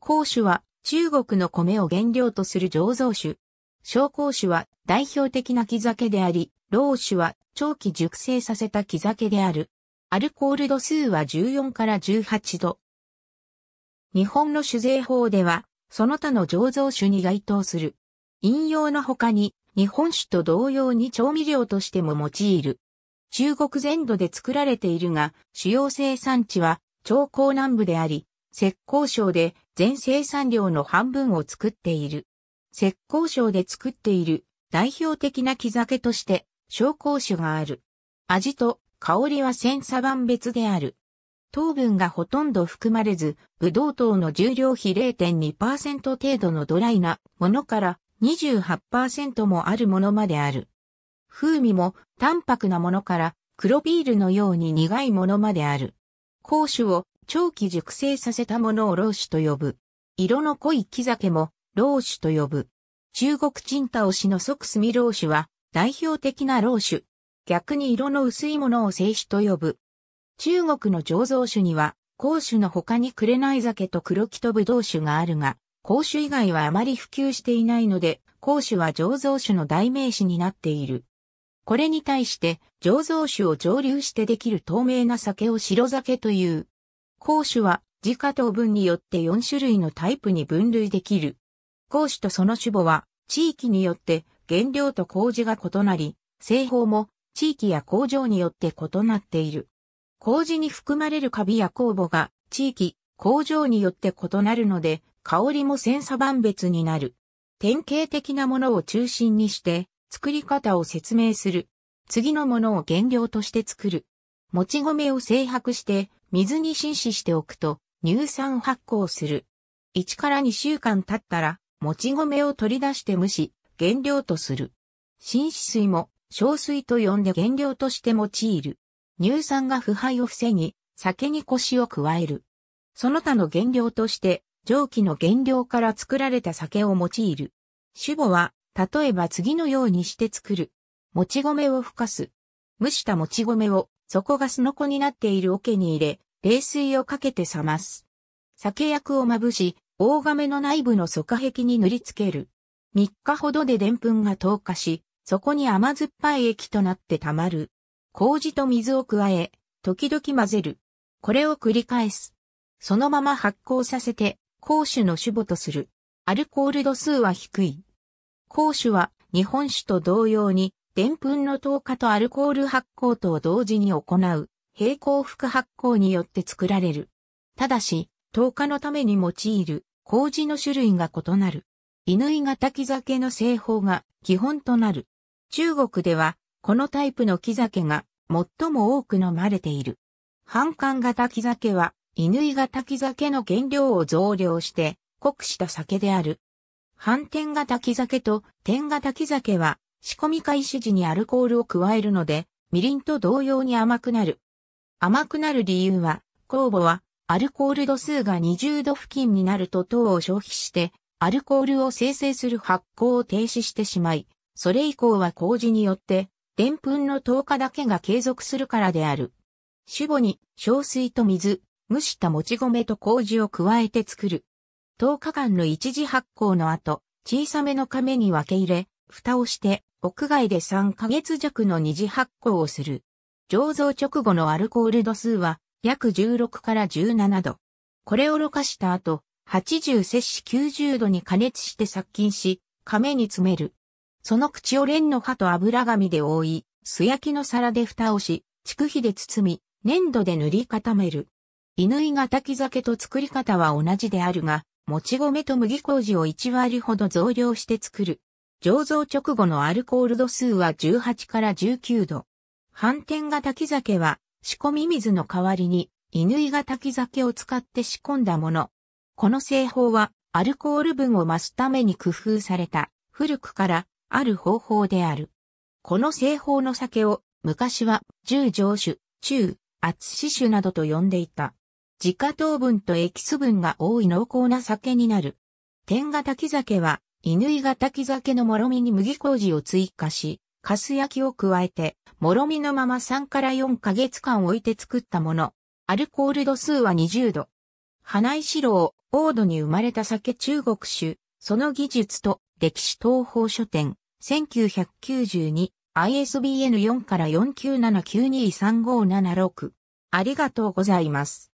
甲種は中国の米を原料とする醸造酒。小甲種は代表的な木酒であり、老酒は長期熟成させた木酒である。アルコール度数は14から18度。日本の酒税法では、その他の醸造酒に該当する。飲用の他に、日本酒と同様に調味料としても用いる。中国全土で作られているが、主要生産地は、長江南部であり、石膏省で全生産量の半分を作っている。石膏省で作っている代表的な木酒として、紹興酒がある。味と香りは千差万別である。糖分がほとんど含まれず、ブドウ糖の重量比0.2%程度のドライなものから28%もあるものまである。風味も淡白なものから黒ビールのように苦いものまである。酒を長期熟成させたものを老酒と呼ぶ。色の濃い木酒も老酒と呼ぶ。中国陳太しの即炭老酒は代表的な老酒。逆に色の薄いものを清酒と呼ぶ。中国の醸造酒には、甲酒の他に紅酒と黒木とぶど酒があるが、甲酒以外はあまり普及していないので、甲酒は醸造酒の代名詞になっている。これに対して、醸造酒を蒸留してできる透明な酒を白酒という。公種は自家等分によって4種類のタイプに分類できる。公種とその種母は地域によって原料と麹が異なり、製法も地域や工場によって異なっている。麹に含まれるカビや酵母が地域、工場によって異なるので、香りも千差万別になる。典型的なものを中心にして作り方を説明する。次のものを原料として作る。もち米を製白して水に浸死しておくと乳酸発酵する。1から2週間経ったら、もち米を取り出して蒸し、原料とする。浸死水も、小水と呼んで原料として用いる。乳酸が腐敗を防ぎ、酒に腰を加える。その他の原料として、蒸気の原料から作られた酒を用いる。主語は、例えば次のようにして作る。もち米をふかす。蒸したもち米を底がすのこになっている桶に入れ、冷水をかけて冷ます。酒薬をまぶし、大亀の内部の底壁に塗りつける。3日ほどででんぷんが透過し、そこに甘酸っぱい液となって溜まる。麹と水を加え、時々混ぜる。これを繰り返す。そのまま発酵させて、甲酒の主母とする。アルコール度数は低い。甲酒は日本酒と同様に澱粉の糖化とアルコール発酵と同時に行う、平行副発酵によって作られる。ただし、糖化のために用いる、麹の種類が異なる。乾型木酒の製法が基本となる。中国では、このタイプの木酒が最も多く飲まれている。半缶型木酒は、乾型木酒の原料を増量して、濃くした酒である。反転型木酒と天型木酒は、仕込み開始時にアルコールを加えるので、みりんと同様に甘くなる。甘くなる理由は、酵母はアルコール度数が20度付近になると糖を消費して、アルコールを生成する発酵を停止してしまい、それ以降は麹によって、でんぷんの糖化だけが継続するからである。主母に、小水と水、蒸したもち米と麹を加えて作る。10日間の一時発酵の後、小さめの亀に分け入れ、蓋をして、屋外で3ヶ月弱の二次発酵をする。醸造直後のアルコール度数は約16から17度。これをろ過した後、80摂氏90度に加熱して殺菌し、亀に詰める。その口を蓮の葉と油紙で覆い、素焼きの皿で蓋をし、畜皮で包み、粘土で塗り固める。乾が炊き酒と作り方は同じであるが、もち米と麦麹を1割ほど増量して作る。醸造直後のアルコール度数は18から19度。反転が炊き酒は仕込み水の代わりに乾が炊き酒を使って仕込んだもの。この製法はアルコール分を増すために工夫された古くからある方法である。この製法の酒を昔は十上酒、中、厚脂酒などと呼んでいた。自家糖分とエキス分が多い濃厚な酒になる。天下炊き酒は乾がき酒のもろみに麦麹を追加し、かす焼きを加えて、もろみのまま3から4ヶ月間置いて作ったもの。アルコール度数は20度。花石郎、王土に生まれた酒中国酒、その技術と歴史東方書店、1992、ISBN4 から497923576。ありがとうございます。